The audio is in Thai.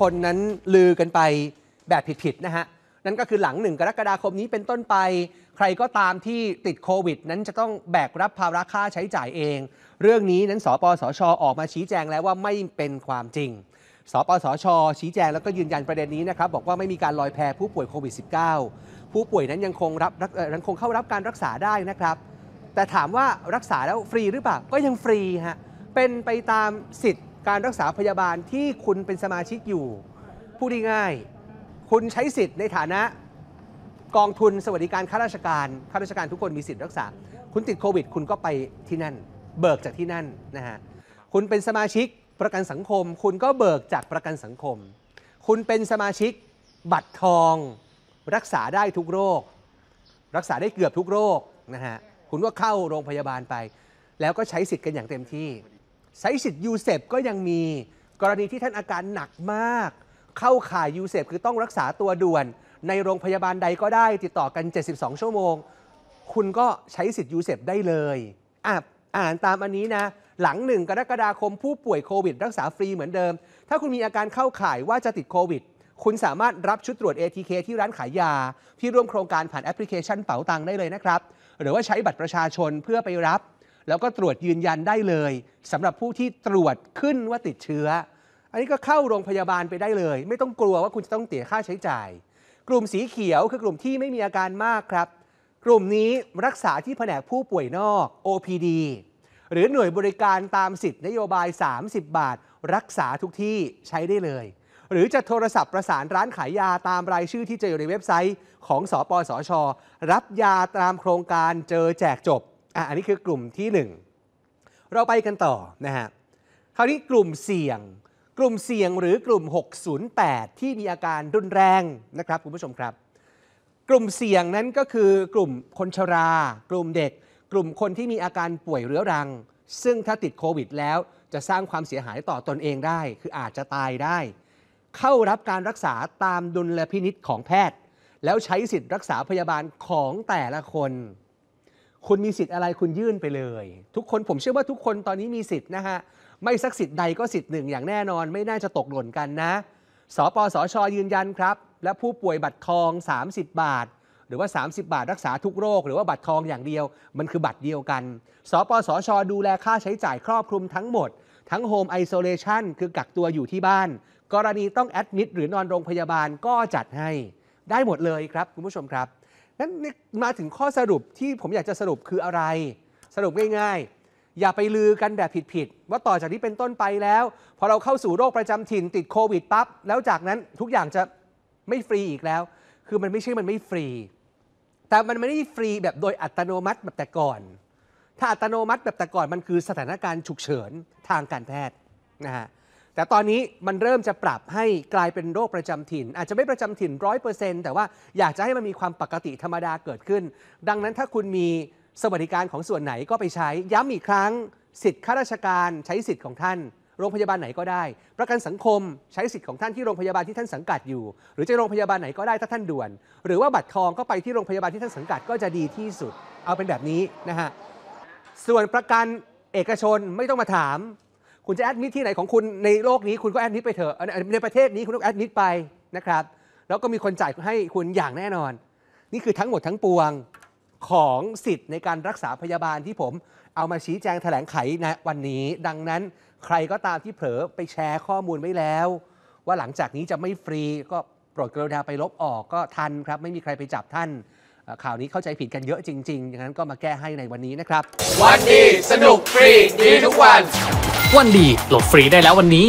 พลนั้นลือกันไปแบบผิดๆนะฮะนั่นก็คือหลังหนึ่งกรกฎาคมนี้เป็นต้นไป ใครก็ตามที่ติดโควิด นั้นจะต้องแบกรับภาระค่าใช้จ่ายเอง เรื่องนี้นั้น สปสช ออกมาชี้แจงแล้วว่าไม่เป็นความจริงสปสชชี้แจงแล้วก็ยืนยันประเด็นนี้นะครับ บอกว่าไม่มีการลอยแพผู้ป่วยโควิด -19 ผู้ป่วยนั้นยังคงรับยังคงเข้ารับการรักษาได้นะครับ แต่ถามว่ารักษาแล้วฟรีหรือเปล่าก็ยังฟรีฮะเป็นไปตามสิทธิการรักษาพยาบาลที่คุณเป็นสมาชิกอยู่ พูดง่ายๆคุณใช้สิทธิ์ในฐานะกองทุนสวัสดิการข้าราชการข้าราชการทุกคนมีสิทธิ์ รักษาคุณติดโควิดคุณก็ไปที่นั่น เบิกจากที่นั่นนะฮะคุณเป็นสมาชิกประกันสังคม คุณก็เบิกจากประกันสังคม คุณเป็นสมาชิกบัตรทอง รักษาได้ทุกโรค รักษาได้เกือบทุกโรคนะฮะคุณก็เข้าโรงพยาบาลไป แล้วก็ใช้สิทธิ์กันอย่างเต็มที่ใช้สิทธิ์ยูเซปก็ยังมี กรณีที่ท่านอาการหนักมาก เข้าข่ายยูเซปคือต้องรักษาตัวด่วน ในโรงพยาบาลใดก็ได้ติดต่อกัน 72 ชั่วโมง คุณก็ใช้สิทธิ์ยูเซปได้เลย อ่ะอ่านตามอันนี้นะ หลังหนึ่งกรกฎาคมผู้ป่วยโควิดรักษาฟรีเหมือนเดิม ถ้าคุณมีอาการเข้าข่ายว่าจะติดโควิดคุณสามารถรับชุดตรวจ ATK ที่ร้านขายยา ที่ร่วมโครงการผ่านแอปพลิเคชันเป๋าตังได้เลยนะครับ หรือว่าใช้บัตรประชาชนเพื่อไปรับแล้วก็ตรวจยืนยันได้เลย สำหรับผู้ที่ตรวจขึ้นว่าติดเชื้อ อันนี้ก็เข้าโรงพยาบาลไปได้เลย ไม่ต้องกลัวว่าคุณจะต้องเสียค่าใช้จ่ายกลุ่มสีเขียวคือกลุ่มที่ไม่มีอาการมากครับ กลุ่มนี้รักษาที่แผนกผู้ป่วยนอก OPD หรือหน่วยบริการตามสิทธินโยบาย 30 บาท รักษาทุกที่ใช้ได้เลย หรือจะโทรศัพท์ประสานร้านขายยาตามรายชื่อที่เจออยู่ในเว็บไซต์ ของสอปสอชรับยาตามโครงการเจอแจกจบอ่ะอันนี้คือกลุ่มที่ 1 เราไปกันต่อนะฮะคราวนี้กลุ่มเสี่ยง กลุ่มเสี่ยงหรือกลุ่ม 608 ที่มีอาการรุนแรงนะครับคุณผู้ชมครับ กลุ่มเสี่ยงนั้นก็คือกลุ่มคนชรา กลุ่มเด็ก กลุ่มคนที่มีอาการป่วยเรื้อรัง ซึ่งถ้าติดโควิดแล้วจะสร้างความเสียหายต่อตอนเองได้ คืออาจจะตายได้ เข้ารับการรักษาตามดุลพินิษของแพทย์ แล้วใช้สิทธิ์รักษาพยาบาลของแต่ละคนคุณมีสิทธิ์อะไรคุณยื่นไปเลย ทุกคนผมเชื่อว่าทุกคนตอนนี้มีสิทธิ์นะฮะ ไม่สักสิทธิ์ใดก็สิทธิ์หนึ่งอย่างแน่นอนไม่น่าจะตกหล่นกันนะ สปสชยืนยันครับ และผู้ป่วยบัตรทอง 30 บาท หรือว่า 30 บาทรักษาทุกโรคหรือว่าบัตรทองอย่างเดียว มันคือบัตรเดียวกัน สปสช ดูแลค่าใช้จ่ายครอบคลุมทั้งหมดทั้งโฮมไอโซเลชันคือกักตัวอยู่ที่บ้านกรณีต้องแอดมิดหรือนอนโรงพยาบาลก็จัดให้ ได้หมดเลยครับ คุณผู้ชมครับงั้นมาถึงข้อสรุปที่ผมอยากจะสรุปคืออะไร สรุปง่ายๆ อย่าไปลือกันแบบผิด ๆ ว่าต่อจากนี้เป็นต้นไปแล้วพอเราเข้าสู่โรคประจำถิ่นติดโควิดปั๊บ แล้วจากนั้นทุกอย่างจะไม่ฟรีอีกแล้ว คือมันไม่ใช่มันไม่ฟรี แต่มันไม่ได้ฟรีแบบโดยอัตโนมัติแบบแต่ก่อน ถ้าอัตโนมัติแบบแต่ก่อนมันคือสถานการณ์ฉุกเฉินทางการแพทย์นะฮะแต่ตอนนี้มันเริ่มจะปรับให้กลายเป็นโรคประจำถิ่นอาจจะไม่ประจำถิ่นร้อยเปอร์เซ็นต์แต่ว่าอยากจะให้มันมีความปกติธรรมดาเกิดขึ้น ดังนั้นถ้าคุณมีสวัสดิการของส่วนไหนก็ไปใช้ย้ำอีกครั้งสิทธิ์ข้าราชการ ใช้สิทธิ์ของท่าน โรงพยาบาลไหนก็ได้ ประกันสังคม ใช้สิทธิ์ของท่านที่โรงพยาบาลที่ท่านสังกัดอยู่ หรือจะโรงพยาบาลไหนก็ได้ถ้าท่านด่วนหรือว่าบัตรทองก็ไปที่โรงพยาบาลที่ท่านสังกัดก็จะดีที่สุด เอาเป็นแบบนี้นะฮะส่วนประกันเอกชนไม่ต้องมาถามคุณจะแอดมิทที่ไหนของคุณในโลกนี้ คุณก็แอดมิทไปเถอะในประเทศนี้คุณก็แอดมิทไปนะครับ แล้วก็มีคนจ่ายให้คุณอย่างแน่นอน นี่คือทั้งหมดทั้งปวงของสิทธิ์ในการรักษาพยาบาลที่ผม เอามาชี้แจงแถลงไข ในวันนี้ ดังนั้นใครก็ตามที่เผลอไปแชร์ข้อมูลไว้แล้ว ว่าหลังจากนี้จะไม่ฟรี ก็โปรดกรุณาไปลบออกก็ทันครับ ไม่มีใครไปจับท่านข่าวนี้เข้าใจผิดกันเยอะจริงๆดังนั้นก็มาแก้ให้ในวันนี้นะครับ วันดี สนุกฟรี ดีทุกวัน วันดีโหลดฟรีได้แล้ววันนี้